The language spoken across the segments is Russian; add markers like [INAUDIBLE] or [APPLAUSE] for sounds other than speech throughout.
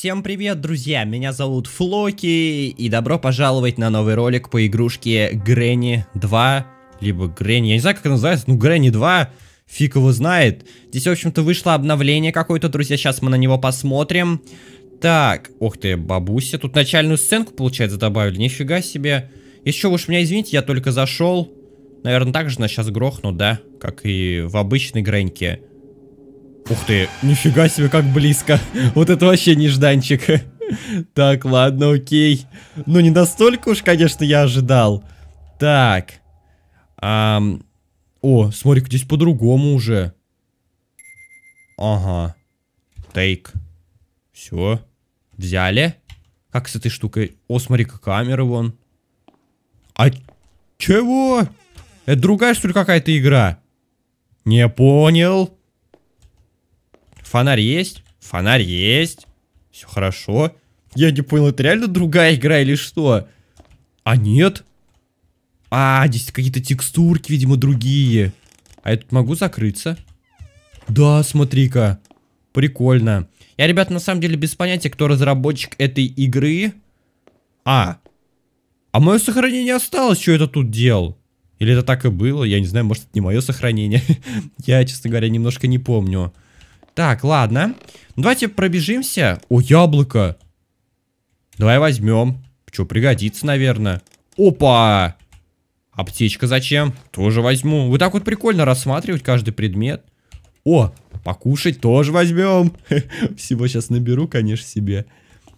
Всем привет, друзья! Меня зовут Флоки, и добро пожаловать на новый ролик по игрушке Гренни 2, либо Гренни, я не знаю, как она называется, ну Гренни 2, фиг его знает. Здесь, в общем-то, вышло обновление какое-то, друзья, сейчас мы на него посмотрим. Так, ох ты, бабуся, тут начальную сценку, получается, добавили, нифига себе. Еще уж меня извините, я только зашел. Наверное, так же нас сейчас грохнут, да, как и в обычной Греньке. Ух ты, нифига себе, как близко. [LAUGHS] Вот это вообще нежданчик. [LAUGHS] Так, ладно, окей. Ну, не настолько уж, конечно, я ожидал. Так. Ам... О, смотри здесь по-другому уже. Ага. Тейк. Все. Взяли. Как с этой штукой? О, смотри-ка, камера вон. А чего? Это другая, что ли, какая-то игра? Не понял. Фонарь есть? Фонарь есть. Все хорошо. Я не понял, это реально другая игра или что? А нет. А, здесь какие-то текстурки, видимо, другие. А я тут могу закрыться? Да, смотри-ка. Прикольно. Я, ребят, на самом деле без понятия, кто разработчик этой игры. А. А мое сохранение осталось, что это тут делал? Или это так и было? Я не знаю, может, это не мое сохранение. [LAUGHS] я, честно говоря, немножко не помню. Так, ладно. Ну, давайте пробежимся. О, яблоко. Давай возьмем. Что, пригодится, наверное. Опа! Аптечка зачем? Тоже возьму. Вот так вот прикольно рассматривать каждый предмет. О, покушать тоже возьмем. [LAUGHS] Всего сейчас наберу, конечно, себе.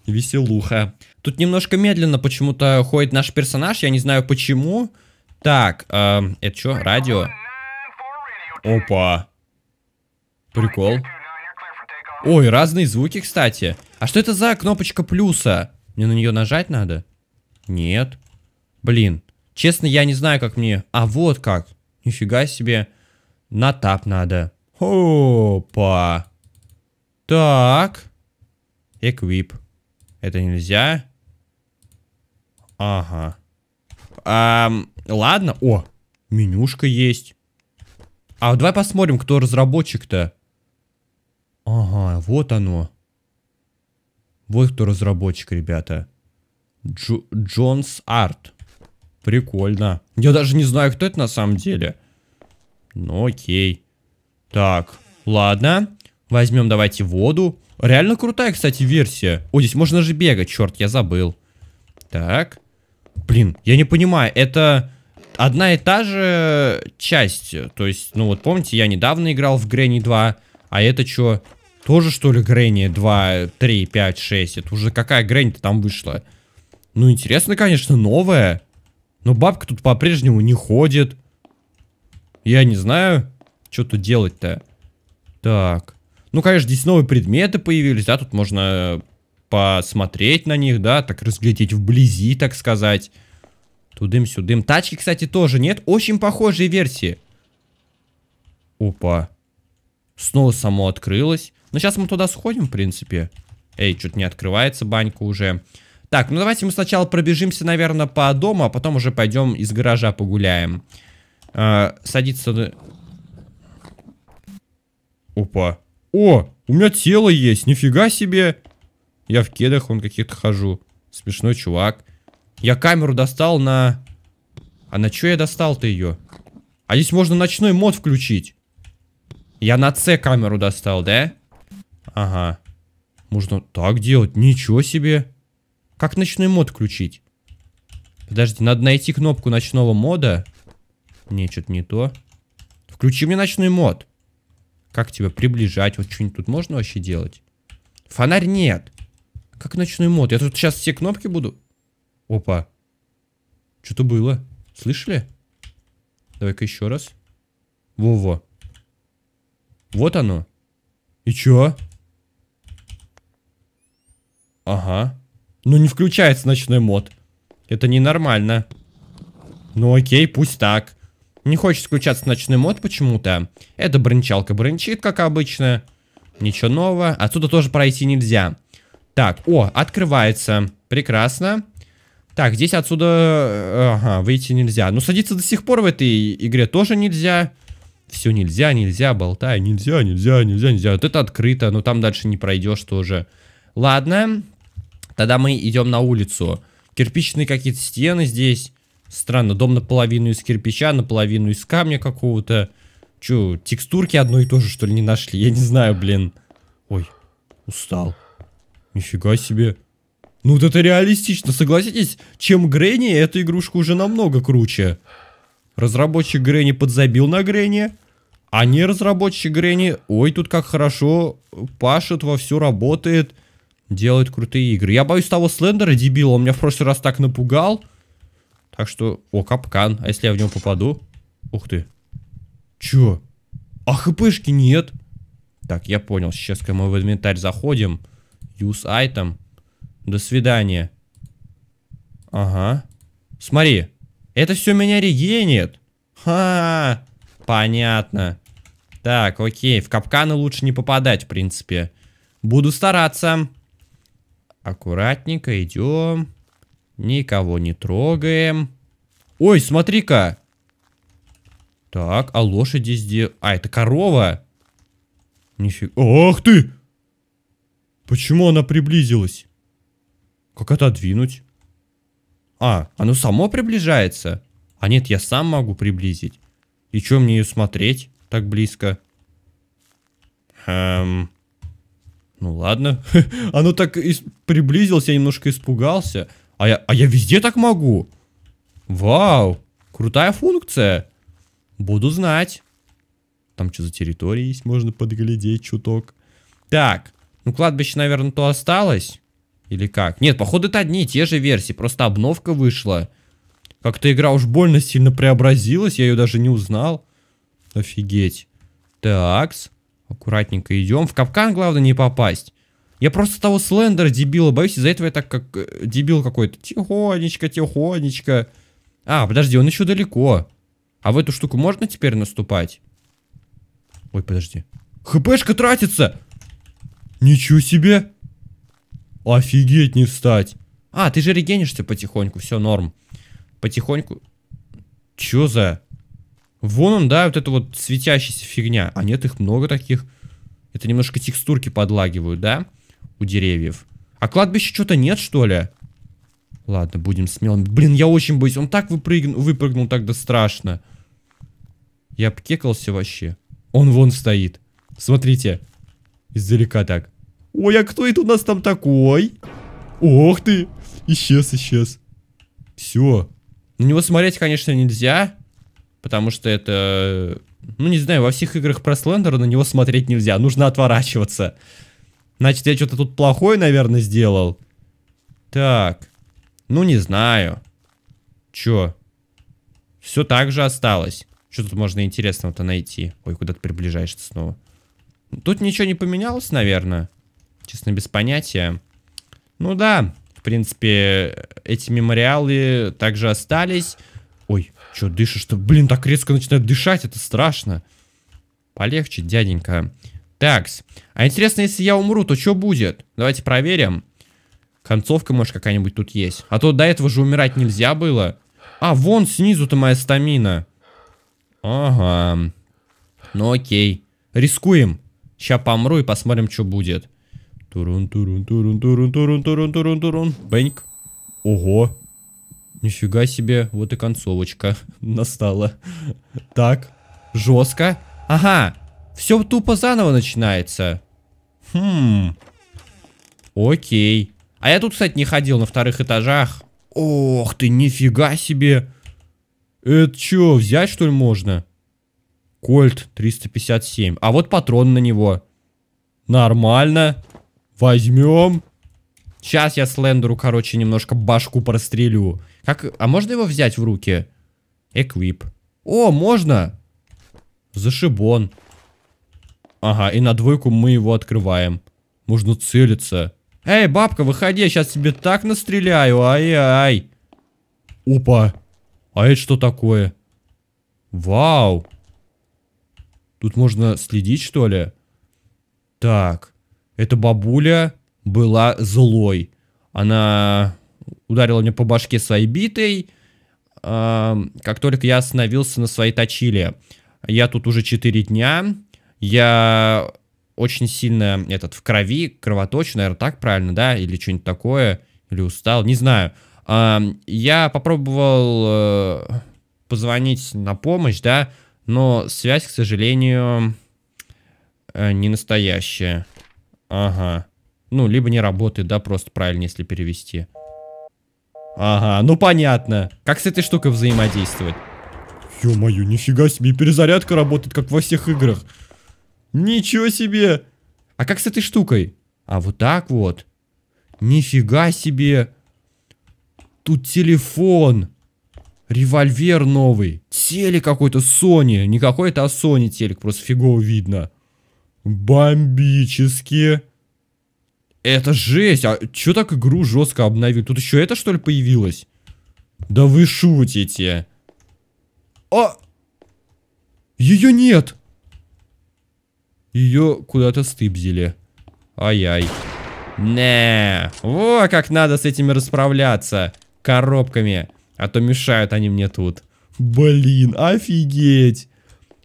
Веселуха. Тут немножко медленно почему-то ходит наш персонаж. Я не знаю почему. Так, э, это что? Радио. Опа. Прикол. Ой, разные звуки, кстати. А что это за кнопочка плюса? Мне на нее нажать надо? Нет. Блин. Честно, я не знаю, как мне... А вот как. Нифига себе. На тап надо. Опа. Так. Эквип. Это нельзя. Ага. Эм, ладно. О, менюшка есть. А давай посмотрим, кто разработчик-то. Ага, вот оно. Вот кто разработчик, ребята. Дж Джонс Арт. Прикольно. Я даже не знаю, кто это на самом деле. Ну окей. Так, ладно. Возьмем давайте воду. Реально крутая, кстати, версия. О, здесь можно же бегать, черт, я забыл. Так. Блин, я не понимаю, это одна и та же часть. То есть, ну вот помните, я недавно играл в Грэнни 2, а это что? Тоже, что ли, Грэнни 2, 3, 5, 6? Это уже какая Грэнни-то там вышла? Ну, интересно, конечно, новая. Но бабка тут по-прежнему не ходит. Я не знаю, что тут делать-то. Так. Ну, конечно, здесь новые предметы появились, да, тут можно посмотреть на них, да, так разглядеть вблизи, так сказать. Тудым-сюдым. Тачки, кстати, тоже нет. Очень похожие версии. Опа. Снова само открылось. Но ну, сейчас мы туда сходим, в принципе. Эй, что-то не открывается банька уже. Так, ну давайте мы сначала пробежимся, наверное, по дому, а потом уже пойдем из гаража погуляем. Э, а, садиться... Опа. О, у меня тело есть, нифига себе. Я в кедах он каких-то хожу. Смешной чувак. Я камеру достал на... А на что я достал-то ее? А здесь можно ночной мод включить. Я на С камеру достал, да? Ага. Можно так делать? Ничего себе. Как ночной мод включить? Подожди, надо найти кнопку ночного мода. Не, что-то не то. Включи мне ночной мод. Как тебя приближать? Вот что-нибудь тут можно вообще делать? Фонарь нет. Как ночной мод? Я тут сейчас все кнопки буду... Опа. Что-то было. Слышали? Давай-ка еще раз. Во-во. Вот оно. И чё? Ага. Ну не включается ночной мод. Это ненормально. Ну окей, пусть так. Не хочет включаться ночной мод почему-то. Эта брончалка брончит как обычно. Ничего нового. Отсюда тоже пройти нельзя. Так, о, открывается. Прекрасно. Так, здесь отсюда... Э, ага, выйти нельзя. ну садиться до сих пор в этой игре тоже нельзя. Все нельзя, нельзя, болтаю. Нельзя, нельзя, нельзя, нельзя. Вот это открыто, но там дальше не пройдешь тоже. Ладно, Тогда мы идем на улицу. Кирпичные какие-то стены здесь. Странно, дом наполовину из кирпича, наполовину из камня какого-то. Че, текстурки одно и то же, что ли, не нашли? Я не знаю, блин. Ой, устал. Нифига себе. Ну вот это реалистично, согласитесь? Чем Грэнни, эта игрушка уже намного круче. Разработчик Грэнни подзабил на Грэнни. А не разработчик Грэнни, ой, тут как хорошо пашет, вовсю работает делают крутые игры. Я боюсь того Слендера, дебила, он меня в прошлый раз так напугал. Так что, о, капкан. А если я в него попаду? Ух ты. Чё? А хпшки нет. Так, я понял. Сейчас, когда мы в инвентарь заходим. Use item. До свидания. Ага. Смотри. Это все меня регенит. Ха, Понятно. Так, окей. В капканы лучше не попадать, в принципе. Буду стараться. Аккуратненько идем. Никого не трогаем. Ой, смотри-ка. Так, а лошади здесь... А, это корова. Нифига. Ах ты! Почему она приблизилась? Как отодвинуть? А, оно само приближается? А нет, я сам могу приблизить. И что мне ее смотреть так близко? Эм... Ну ладно. [LAUGHS] Оно так приблизилось, я немножко испугался. А я, а я везде так могу? Вау, крутая функция. Буду знать. Там что за территория есть, можно подглядеть чуток. Так, ну кладбище, наверное, то осталось. Или как? Нет, походу это одни и те же версии, просто обновка вышла. Как-то игра уж больно сильно преобразилась, я ее даже не узнал. Офигеть. Такс. Аккуратненько идем. В капкан, главное, не попасть. Я просто того слендера дебила боюсь, из-за этого я так как э, дебил какой-то. Тихонечко, тихонечко. А, подожди, он еще далеко. А в эту штуку можно теперь наступать? Ой, подожди. ХПшка тратится! Ничего себе! Офигеть не встать! А, ты же регенишься потихоньку, все норм. Потихоньку. Че за... Вон он, да, вот эта вот светящаяся фигня. А нет, их много таких. Это немножко текстурки подлагивают, да? У деревьев. А кладбище что-то нет, что ли? Ладно, будем смелыми. Блин, я очень боюсь. Он так выпрыгнул, выпрыгнул тогда страшно. Я обкекался вообще. Он вон стоит. Смотрите. Издалека так. Ой, а кто это у нас там такой? Ох ты. Исчез, исчез. Все. На него смотреть, конечно, нельзя потому что это... Ну, не знаю, во всех играх про Слендера на него смотреть нельзя, нужно отворачиваться. Значит, я что-то тут плохое, наверное, сделал. Так. Ну, не знаю. Чё? Все так же осталось. Что тут можно интересного-то найти? Ой, куда ты приближаешься снова? Тут ничего не поменялось, наверное. Честно, без понятия. Ну да, в принципе, эти мемориалы также остались. Че, дышишь? Что, блин, так резко начинает дышать, это страшно. Полегче, дяденька. Такс. А интересно, если я умру, то что будет? Давайте проверим. Концовка, может, какая-нибудь тут есть. А то до этого же умирать нельзя было. А, вон снизу-то моя стамина. Ага. Ну окей. Рискуем. Сейчас помру и посмотрим, что будет. Турун, турун, турун, турун, турун, турун, турун, турун. Бэньк. Ого. Нифига себе, вот и концовочка [LAUGHS] настала. Так, жестко. Ага, все тупо заново начинается. Хм. Окей. А я тут, кстати, не ходил на вторых этажах. Ох ты, нифига себе. Это что, взять что ли можно? Кольт 357. А вот патрон на него. Нормально. Возьмем. Сейчас я Слендеру, короче, немножко башку прострелю. Как... А можно его взять в руки? Эквип. О, можно! Зашибон. Ага, и на двойку мы его открываем. Можно целиться. Эй, бабка, выходи, я сейчас тебе так настреляю. Ай-ай. Опа. А это что такое? Вау. Тут можно следить, что ли? Так. Это бабуля была злой. Она ударила меня по башке своей битой, э, как только я остановился на своей точиле. Я тут уже 4 дня, я очень сильно этот в крови, кровоточу, наверное, так правильно, да, или что-нибудь такое, или устал, не знаю. Э, я попробовал э, позвонить на помощь, да, но связь, к сожалению, э, не настоящая. Ага. Ну, либо не работает, да, просто правильно, если перевести. Ага, ну понятно. Как с этой штукой взаимодействовать? Ё-моё, нифига себе, перезарядка работает, как во всех играх. Ничего себе! А как с этой штукой? А вот так вот. Нифига себе! Тут телефон! Револьвер новый. Телек какой-то Sony. Не какой-то, а Sony телек. Просто фигово видно. Бомбически. Это жесть, а чё так игру жестко обновили? Тут еще это что ли появилось? Да вы шутите. А! Ее нет! Ее куда-то стыбзили. Ай-яй. Не, во как надо с этими расправляться. Коробками. А то мешают они мне тут. Блин, офигеть.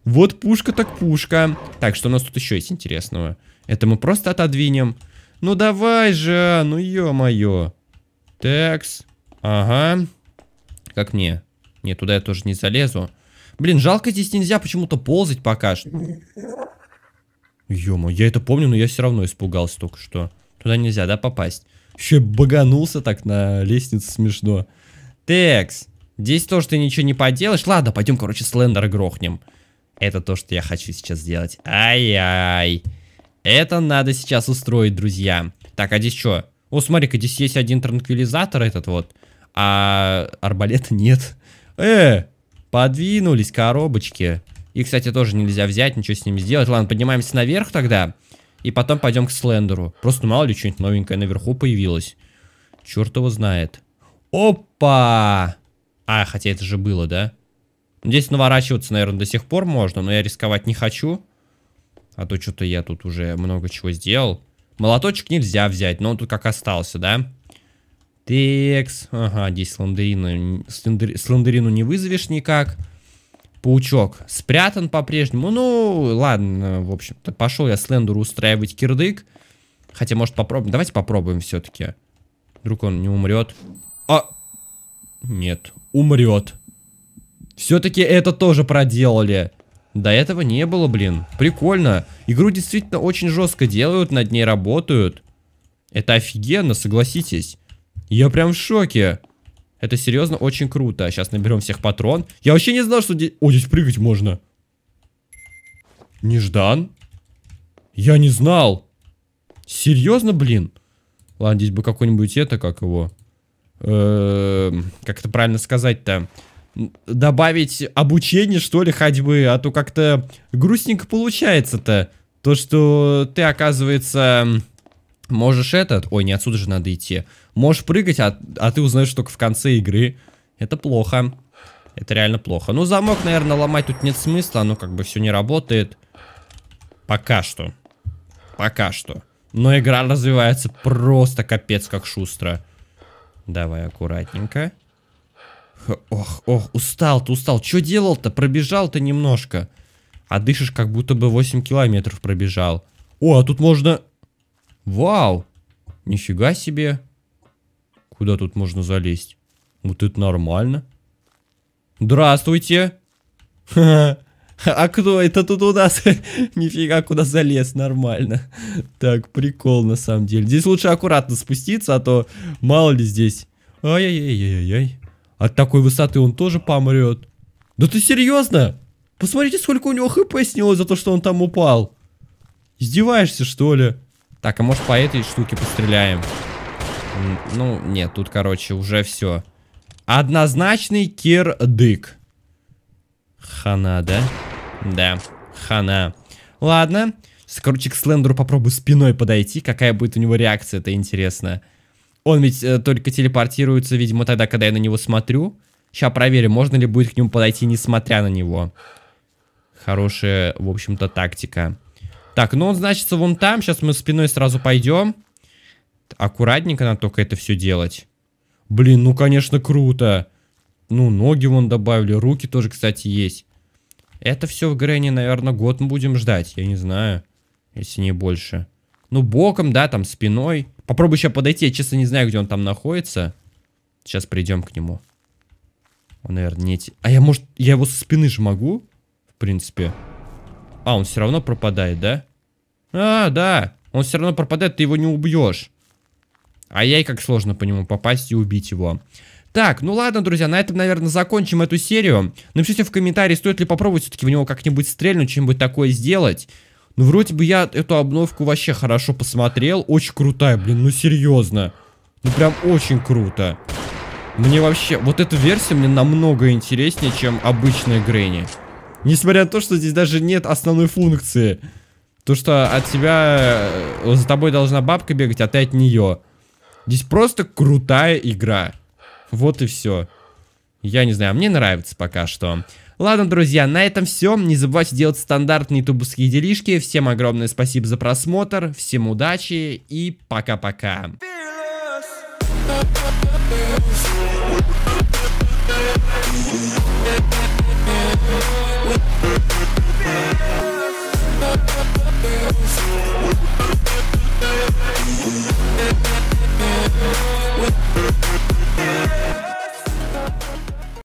Вот пушка так пушка. Так, что у нас тут еще есть интересного? Это мы просто отодвинем. Ну давай же, а, ну ё-моё. Такс. Ага. Как мне? Не, туда я тоже не залезу. Блин, жалко здесь нельзя почему-то ползать пока что. Ё-моё, я это помню, но я все равно испугался только что. Туда нельзя, да, попасть? Вообще баганулся так на лестнице, смешно. Текс, здесь тоже ты ничего не поделаешь. Ладно, пойдем, короче, слендер грохнем. Это то, что я хочу сейчас сделать. Ай-яй. -ай. -ай. Это надо сейчас устроить, друзья. Так, а здесь что? О, смотри-ка, здесь есть один транквилизатор этот вот. А арбалета нет. Э, подвинулись коробочки. И, кстати, тоже нельзя взять, ничего с ними сделать. Ладно, поднимаемся наверх тогда. И потом пойдем к Слендеру. Просто мало ли что-нибудь новенькое наверху появилось. Черт его знает. Опа! А, хотя это же было, да? Здесь наворачиваться, наверное, до сих пор можно, но я рисковать не хочу. А то что-то я тут уже много чего сделал. Молоточек нельзя взять, но он тут как остался, да? Текс. Ага, здесь слендерину, слендерину не вызовешь никак. Паучок спрятан по-прежнему. Ну, ладно, в общем-то. Пошел я слендеру устраивать кирдык. Хотя, может, попробуем. Давайте попробуем все-таки. Вдруг он не умрет. А! Нет, умрет. Все-таки это тоже проделали. До этого не было, блин. Прикольно. Игру действительно очень жестко делают, над ней работают. Это офигенно, согласитесь. Я прям в шоке. Это серьезно очень круто. Сейчас наберем всех патрон. Я вообще не знал, что здесь... О, здесь прыгать можно. Неждан? Я не знал. Серьезно, блин? Ладно, здесь бы какой-нибудь это, как его... Э -э как это правильно сказать-то? добавить обучение, что ли, ходьбы, а то как-то грустненько получается-то. То, что ты, оказывается, можешь этот... Ой, не отсюда же надо идти. Можешь прыгать, а, а ты узнаешь только в конце игры. Это плохо. Это реально плохо. Ну, замок, наверное, ломать тут нет смысла. Оно как бы все не работает. Пока что. Пока что. Но игра развивается просто капец как шустро. Давай аккуратненько. Ох, ох, устал ты, устал. Что делал-то? Пробежал-то немножко. А дышишь, как будто бы 8 километров пробежал. О, а тут можно... Вау! Нифига себе. Куда тут можно залезть? Вот это нормально. Здравствуйте. [LAUGHS] А кто это тут у нас? [LAUGHS] Нифига, куда залез, нормально. Так, прикол на самом деле. Здесь лучше аккуратно спуститься, а то мало ли здесь. Ай-яй-яй-яй-яй. От такой высоты он тоже помрет. Да ты серьезно? Посмотрите, сколько у него хп снялось за то, что он там упал. Издеваешься, что ли? Так, а может по этой штуке постреляем? Ну, нет, тут, короче, уже все. Однозначный кирдык. Хана, да? Да, хана. Ладно. Короче, к Слендеру попробую спиной подойти. Какая будет у него реакция, это Интересно. Он ведь э, только телепортируется, видимо, тогда, когда я на него смотрю. Сейчас проверим, можно ли будет к нему подойти, несмотря на него. Хорошая, в общем-то, тактика. Так, ну он значится вон там. Сейчас мы спиной сразу пойдем. Аккуратненько надо только это все делать. Блин, ну, конечно, круто. Ну, ноги вон добавили, руки тоже, кстати, есть. Это все в Грэнни, наверное, год мы будем ждать. Я не знаю, если не больше. Ну, боком, да, там, спиной. Попробую сейчас подойти, я честно не знаю, где он там находится. Сейчас придем к нему. Он, наверное, не... А я, может, я его со спины же могу? В принципе. А, он все равно пропадает, да? А, да. Он все равно пропадает, ты его не убьешь. А я и как сложно по нему попасть и убить его. Так, ну ладно, друзья, на этом, наверное, закончим эту серию. Напишите в комментарии, стоит ли попробовать все-таки в него как-нибудь стрельнуть, чем-нибудь такое сделать. Ну, вроде бы я эту обновку вообще хорошо посмотрел. Очень крутая, блин, ну серьезно. Ну, прям очень круто. Мне вообще... Вот эта версия мне намного интереснее, чем обычная Грэнни. Несмотря на то, что здесь даже нет основной функции. То, что от тебя... Э, за тобой должна бабка бегать, а ты от нее. Здесь просто крутая игра. Вот и все. Я не знаю, а мне нравится пока что. Ладно, друзья, на этом все. Не забывайте делать стандартные тубовские делишки. Всем огромное спасибо за просмотр, всем удачи и пока-пока. We'll be right back.